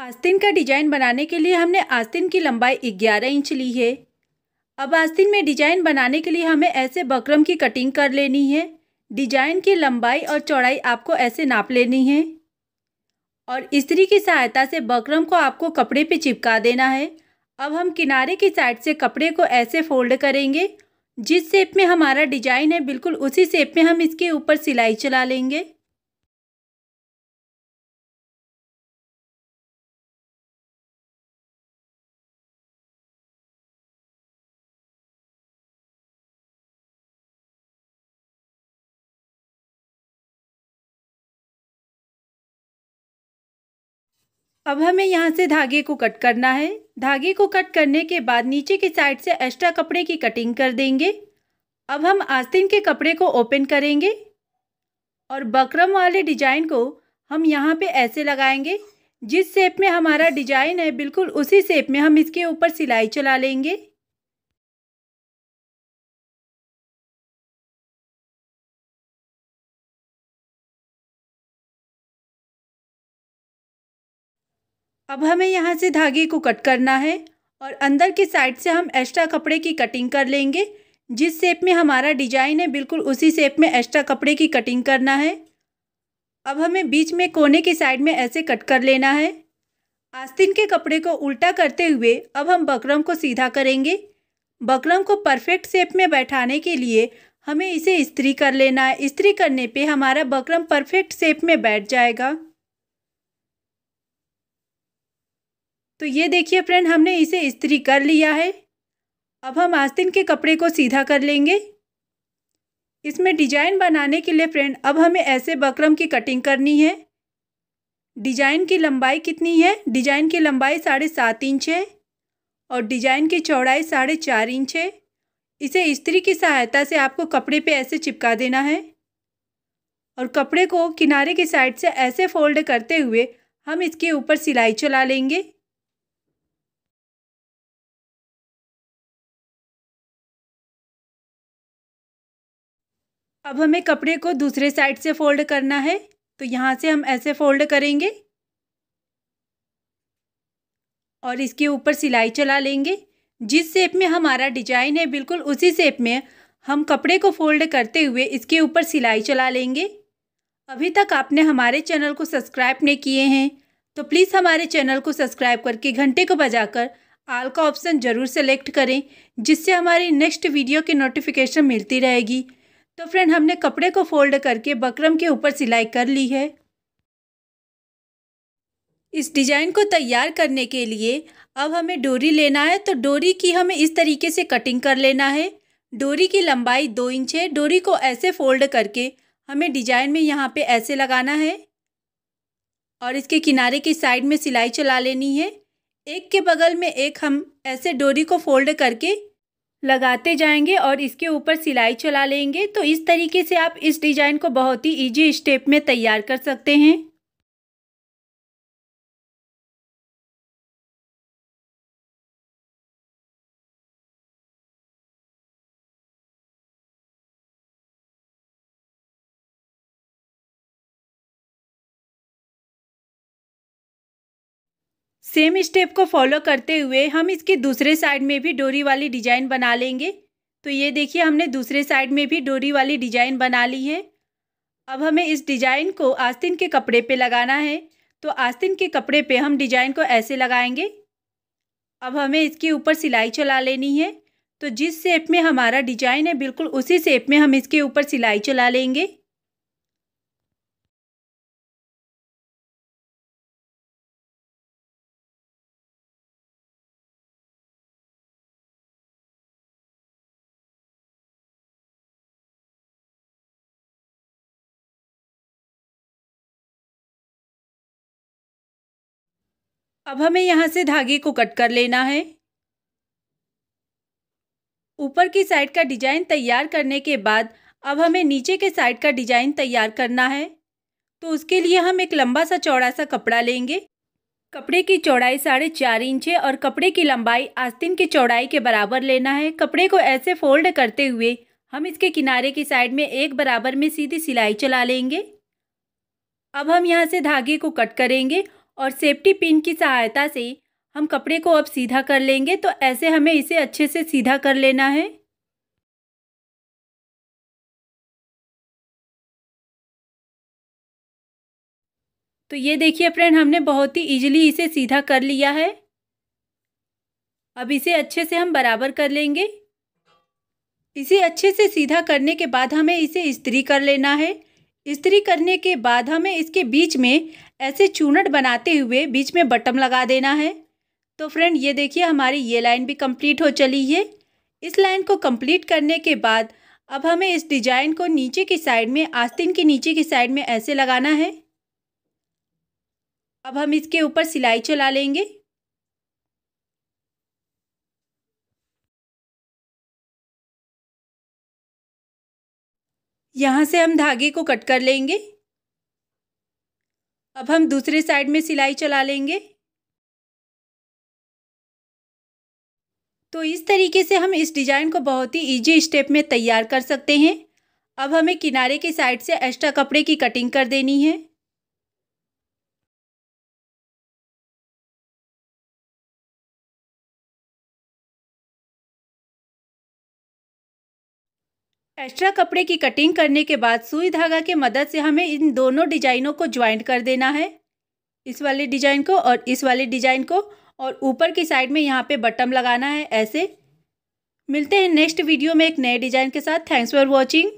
आस्तीन का डिजाइन बनाने के लिए हमने आस्तीन की लंबाई 11 इंच ली है अब आस्तीन में डिजाइन बनाने के लिए हमें ऐसे बकरम की कटिंग कर लेनी है डिजाइन की लंबाई और चौड़ाई आपको ऐसे नाप लेनी है और इसी की सहायता से बकरम को आपको कपड़े पे चिपका देना है अब हम किनारे की साइड से कपड़े को ऐसे फोल्ड करेंगे जिस शेप में हमारा डिजाइन है बिल्कुल उसी शेप में हम इसके ऊपर सिलाई चला लेंगे अब हमें यहाँ से धागे को कट करना है धागे को कट करने के बाद नीचे की साइड से एक्स्ट्रा कपड़े की कटिंग कर देंगे अब हम आस्तीन के कपड़े को ओपन करेंगे और बकरम वाले डिजाइन को हम यहाँ पे ऐसे लगाएंगे जिस शेप में हमारा डिजाइन है बिल्कुल उसी शेप में हम इसके ऊपर सिलाई चला लेंगे अब हमें यहाँ से धागे को कट करना है और अंदर की साइड से हम एक्स्ट्रा कपड़े की कटिंग कर लेंगे जिस शेप में हमारा डिजाइन है बिल्कुल उसी शेप में एक्स्ट्रा कपड़े की कटिंग करना है अब हमें बीच में कोने की साइड में ऐसे कट कर लेना है आस्तीन के कपड़े को उल्टा करते हुए अब हम बकरम को सीधा करेंगे बकरम को परफेक्ट शेप में बैठाने के लिए हमें इसे इस्त्री कर लेना है इस्त्री करने पे हमारा बकरम परफेक्ट शेप में बैठ जाएगा तो ये देखिए फ्रेंड हमने इसे इस्त्री कर लिया है अब हम आस्तीन के कपड़े को सीधा कर लेंगे इसमें डिजाइन बनाने के लिए फ्रेंड अब हमें ऐसे बकरम की कटिंग करनी है डिजाइन की लंबाई कितनी है डिजाइन की लंबाई साढ़े सात इंच है और डिजाइन की चौड़ाई साढ़े चार इंच है इसे इस्त्री की सहायता से आपको कपड़े पे ऐसे चिपका देना है और कपड़े को किनारे की साइड से ऐसे फोल्ड करते हुए हम इसके ऊपर सिलाई चला लेंगे अब हमें कपड़े को दूसरे साइड से फोल्ड करना है तो यहाँ से हम ऐसे फोल्ड करेंगे और इसके ऊपर सिलाई चला लेंगे जिस शेप में हमारा डिजाइन है बिल्कुल उसी शेप में हम कपड़े को फोल्ड करते हुए इसके ऊपर सिलाई चला लेंगे अभी तक आपने हमारे चैनल को सब्सक्राइब नहीं किए हैं तो प्लीज़ हमारे चैनल को सब्सक्राइब करके घंटे को बजाकर आल का ऑप्शन ज़रूर सेलेक्ट करें जिससे हमारी नेक्स्ट वीडियो की नोटिफिकेशन मिलती रहेगी तो फ्रेंड हमने कपड़े को फोल्ड करके बकरम के ऊपर सिलाई कर ली है इस डिजाइन को तैयार करने के लिए अब हमें डोरी लेना है तो डोरी की हमें इस तरीके से कटिंग कर लेना है डोरी की लंबाई दो इंच है डोरी को ऐसे फोल्ड करके हमें डिजाइन में यहाँ पे ऐसे लगाना है और इसके किनारे की साइड में सिलाई चला लेनी है एक के बगल में एक हम ऐसे डोरी को फोल्ड करके लगाते जाएंगे और इसके ऊपर सिलाई चला लेंगे तो इस तरीके से आप इस डिज़ाइन को बहुत ही इजी स्टेप में तैयार कर सकते हैं सेम स्टेप को फॉलो करते हुए हम इसके दूसरे साइड में भी डोरी वाली डिजाइन बना लेंगे तो ये देखिए हमने दूसरे साइड में भी डोरी वाली डिजाइन बना ली है अब हमें इस डिजाइन को आस्तीन के कपड़े पे लगाना है तो आस्तीन के कपड़े पे हम डिजाइन को ऐसे लगाएंगे अब हमें इसके ऊपर सिलाई चला लेनी है तो जिस शेप में हमारा डिजाइन है बिल्कुल उसी शेप में हम इसके ऊपर सिलाई चला लेंगे अब हमें यहाँ से धागे को कट कर लेना है ऊपर की साइड का डिजाइन तैयार करने के बाद अब हमें नीचे के साइड का डिजाइन तैयार करना है तो उसके लिए हम एक लंबा सा चौड़ा सा कपड़ा लेंगे कपड़े की चौड़ाई साढ़े चार इंच है और कपड़े की लंबाई आस्तीन की चौड़ाई के बराबर लेना है कपड़े को ऐसे फोल्ड करते हुए हम इसके किनारे की साइड में एक बराबर में सीधी सिलाई चला लेंगे अब हम यहाँ से धागे को कट करेंगे और सेफ्टी पिन की सहायता से हम कपड़े को अब सीधा कर लेंगे तो ऐसे हमें इसे अच्छे से सीधा कर लेना है तो ये देखिए फ्रेंड हमने बहुत ही इजीली इसे सीधा कर लिया है अब इसे अच्छे से हम बराबर कर लेंगे इसे अच्छे से सीधा करने के बाद हमें इसे इस्त्री कर लेना है इस्त्री करने के बाद हमें इसके बीच में ऐसे चूनट बनाते हुए बीच में बटम लगा देना है तो फ्रेंड ये देखिए हमारी ये लाइन भी कंप्लीट हो चली है इस लाइन को कंप्लीट करने के बाद अब हमें इस डिजाइन को नीचे की साइड में आस्तीन के नीचे की साइड में ऐसे लगाना है अब हम इसके ऊपर सिलाई चला लेंगे यहाँ से हम धागे को कट कर लेंगे अब हम दूसरे साइड में सिलाई चला लेंगे तो इस तरीके से हम इस डिज़ाइन को बहुत ही इजी स्टेप में तैयार कर सकते हैं अब हमें किनारे की साइड से एक्स्ट्रा कपड़े की कटिंग कर देनी है एक्स्ट्रा कपड़े की कटिंग करने के बाद सुई धागा की मदद से हमें इन दोनों डिजाइनों को ज्वाइंट कर देना है इस वाले डिजाइन को और इस वाले डिजाइन को और ऊपर की साइड में यहाँ पे बटम लगाना है ऐसे मिलते हैं नेक्स्ट वीडियो में एक नए डिजाइन के साथ थैंक्स फॉर वॉचिंग